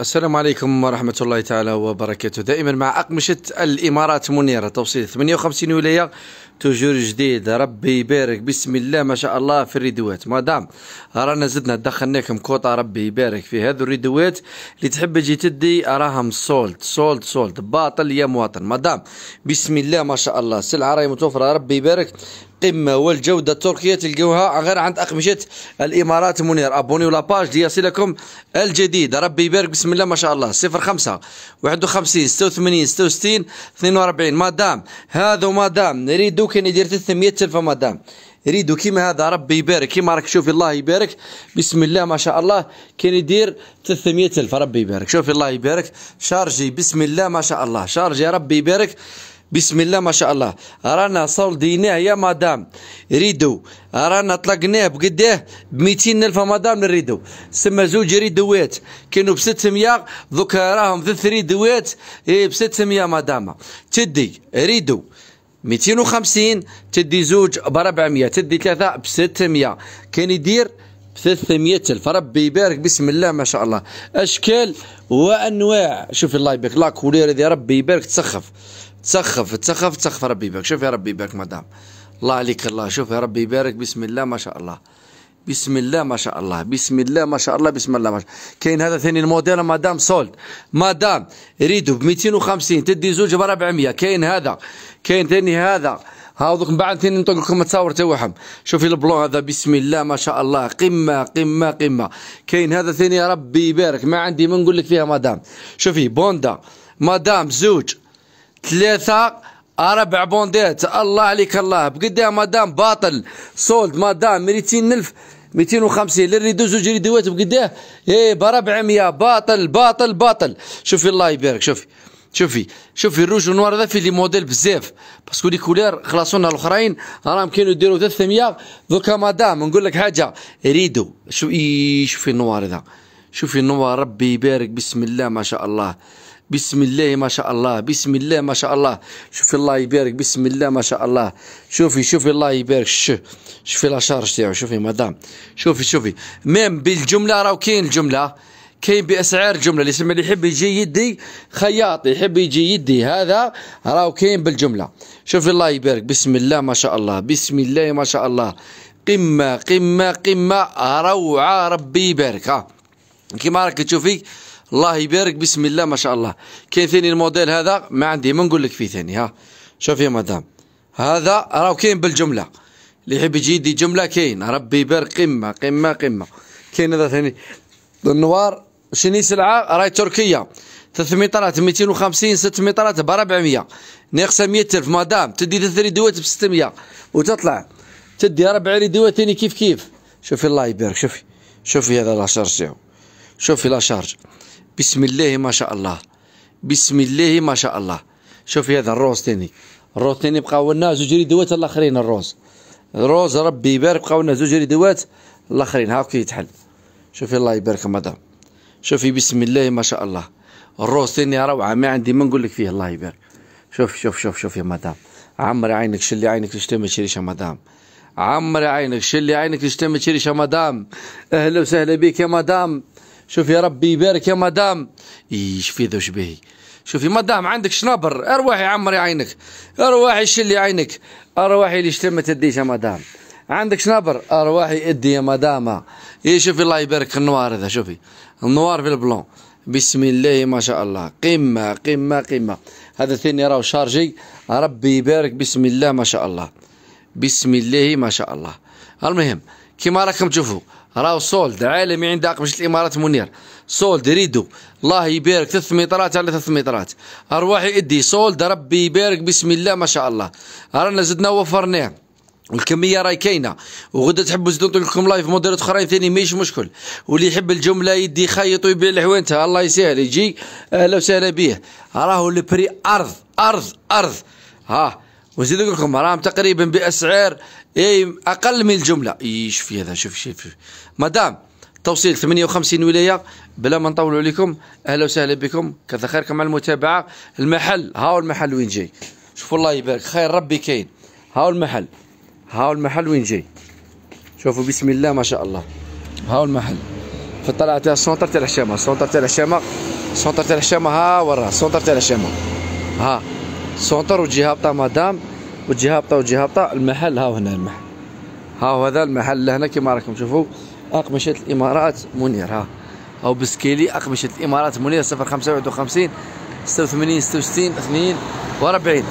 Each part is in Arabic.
السلام عليكم ورحمة الله تعالى وبركاته دائما مع أقمشة الإمارات منيرة توصيل 58 ولاية توجور جديد ربي يبارك بسم الله ما شاء الله في الريدوات مدام رانا زدنا دخلناكم كوطة ربي يبارك في هذو الريدوات اللي تحب تجي تدي راهم سولد سولد سولد باطل يا مواطن مدام بسم الله ما شاء الله سلعة راهي متوفرة ربي يبارك القمه والجوده التركيه تلقوها غير عند اقمشه الامارات منير ابونيو لاباج ليصلكم الجديد ربي يبارك بسم الله ما شاء الله 05 51 86 66 42 مدام هذا مدام نريدو كان يدير 300 مدام ريدو كيما هذا ربي يبارك كيما راك شوفي الله يبارك بسم الله ما شاء الله كان يدير 300 الف ربي يبارك شوفي الله يبارك شارجي بسم الله ما شاء الله شارجي ربي يبارك بسم الله ما شاء الله رانا صلديناه يا مدام ريدو رانا طلقناه بقداه ب 200 الف مدام ريدو سما زوج ريدوات كانوا ب 600 دوك راهم ثلاث ريدوات ب 600 مدام تدي ريدو 250 تدي زوج ب 400 تدي ثلاثه ب 600 كان يدير 300 الف ربي يبارك بسم الله ما شاء الله اشكال وانواع شوف الله يبارك لا كولير ربي يبارك تسخف تسخف تسخف تسخف ربي يبارك شوف يا ربي يبارك مدام الله عليك الله شوف يا ربي يبارك بسم الله ما شاء الله بسم الله ما شاء الله بسم الله ما شاء الله بسم الله ما شاء الله كاين هذا ثاني الموديل مدام سولد مدام ريدو ب 250 تدي زوج ب 400 كاين هذا كاين ثاني هذا دوك من بعد ثاني نطق لكم التصاور تاعهم شوفي البلون هذا بسم الله ما شاء الله قمه قمه قمه كاين هذا ثاني ربي يبارك ما عندي ما نقول لك فيها مدام شوفي بوندا مدام زوج ثلاثة أربع بوندات الله عليك الله بقدا مدام باطل سولد مدام ميتين ألف 250 للريدو زوج دوات بقداه ايه ب 400 باطل باطل باطل شوفي الله يبارك شوفي شوفي شوفي الروج نوار هذا في لي موديل بزاف باسكو لي كولير خلاصونا الاخرين راهم كانوا يديروا 300 دوكا مدام نقول لك حاجه ريدو شوفي شوفي النوار هذا شوفي النوار ربي يبارك بسم الله ما شاء الله بسم الله ما شاء الله بسم الله ما شاء الله شوفي الله يبارك بسم الله ما شاء الله شوفي شوفي الله يبارك شو شوفي لا شارج تاعو شوفي مدام شوفي شوفي ميم بالجمله راهو كاين الجمله كاين باسعار الجمله اللي يسمى اللي يحب يجي يدي خياط يحب يجي يدي هذا راهو كاين بالجمله شوفي الله يبارك بسم الله ما شاء الله بسم الله ما شاء الله قمه قمه قمه روعه ربي يبارك ها كيما راك تشوفي الله يبارك بسم الله ما شاء الله كاين ثاني الموديل هذا ما عندي ما نقول لك فيه ثاني ها شوف يا مدام هذا راه كاين بالجمله اللي يحب يجي يدي جمله كاين ربي يبارك قمه قمه قمه كاين هذا ثاني النوار شني سلعه راهي تركيه 300 طرات 250 600 طرات ب 400 ناقصه 100000 مدام تدي ثلاث ريدوات ب 600 وتطلع تدي ربع ريدوات ثاني كيف كيف شوفي الله يبارك شوفي شوفي هذا لا شارج تاعو شوفي لا شارج بسم الله ما شاء الله بسم الله ما شاء الله شوفي هذا الروز تاني الروز تاني بقاو لنا زوج ريدوات الاخرين الروز الروز ربي يبارك بقاو لنا زوج ريدوات الاخرين هاك يتحل شوفي الله يبارك مدام شوفي بسم الله ما شاء الله الروز تاني روعه ما عندي ما نقول لك فيه الله يبارك شوف شوف شوف شوف يا مدام عمري عينك شلي عينك شتي ما تشريش يا مدام عمري عينك شلي عينك شتي ما تشريش يا مدام اهلا وسهلا بك يا مدام شوف يا ربي يبارك يا مدام ايش في ذو شبيه شوفي مدام عندك شنبر ارواحي عمري عينك ارواحي شلي عينك ارواحي اللي شتم تديش يا مدام عندك شنبر ارواحي ادي يا مدام اي شوفي الله يبارك النوار هذا شوفي النوار في البلون بسم الله ما شاء الله قمة قمة قمة هذا ثاني راهو شارجي ربي يبارك بسم الله ما شاء الله بسم الله ما شاء الله المهم كما راكم تشوفوا راهو سولد عالمي عند أقمشة الإمارات منير سولد ريدو الله يبارك ثلاث مترات على ثلاث مترات أرواحي إدي سولد ربي يبارك بسم الله ما شاء الله رانا زدنا وفرناه والكميه راهي كاينه وغدا تحبوا تزيدوا نطلق لكم لايف موديلات اخرين ثاني ماهيش مشكل واللي يحب الجمله يدي يخيط ويبيع الحوانتها الله يسهل يجي اهلا وسهلا به راهو البري ارض ارض ارض ها وزيدوا لكم راهم تقريبا باسعار اي اقل من الجمله اي في هذا شوف شوف مدام توصيل 58 ولايه بلا ما نطولوا عليكم اهلا وسهلا بكم كذا خيركم على المتابعه المحل هاو المحل وين جاي شوفوا الله يبارك خير ربي كاين هاو المحل هاو المحل وين جاي شوفوا بسم الله ما شاء الله هاو المحل في الطلعه تاع السونتر تاع الحشامه السونتر تاع الحشامه السونتر تاع الحشامه ها وراه السونتر تاع الحشامه ها سونتر وتجي هابطه مدام وتجي هابطه وتجي هابطه المحل هاو هنا المحل هاو هذا المحل هنا كيما راكم تشوفوا اقمشه الامارات منير ها او بسكيلي اقمشه الامارات منير ستة 86 66 42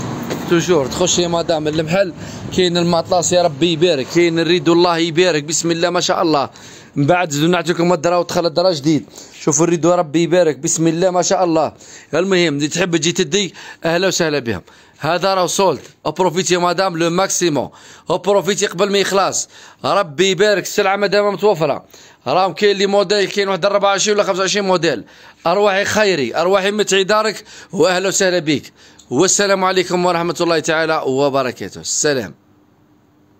توجور تخش يا مدام المحل كاين الماطلاس يا ربي يبارك كاين الريد الله يبارك بسم الله ما شاء الله من بعد زدوا نعطيكم الدرا ودخل الدرا جديد شوفوا الريدو ربي يبارك بسم الله ما شاء الله المهم اللي تحب تجي تدي اهلا وسهلا بهم هذا راه سولد ابروفيتي مدام لو ماكسيموم ابروفيتي قبل ما يخلص ربي يبارك السلعه مادام متوفره راهم كاين لي موديل كاين واحد 24 ولا 25 موديل ارواحي خيري ارواحي متعي دارك واهلا وسهلا بك والسلام عليكم ورحمه الله تعالى وبركاته السلام